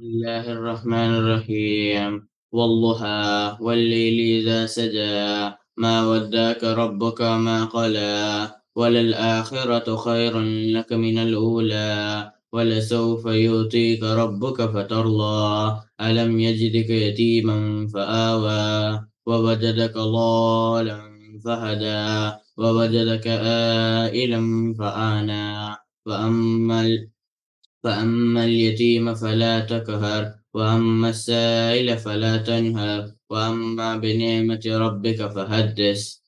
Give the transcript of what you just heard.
الله الرحمن الرحيم والضحى والليل إذا سجى ما وداك ربك ما قلى وللآخرة خير لك من الأولى ولسوف يعطيك ربك فترضى ألم يجدك يتيما فآوى ووجدك ضالا فهدى ووجدك آئلا فآنى وأما فأما اليتيم فلا تكهر وأما السائل فلا تنهر وأما بنعمة ربك فهدس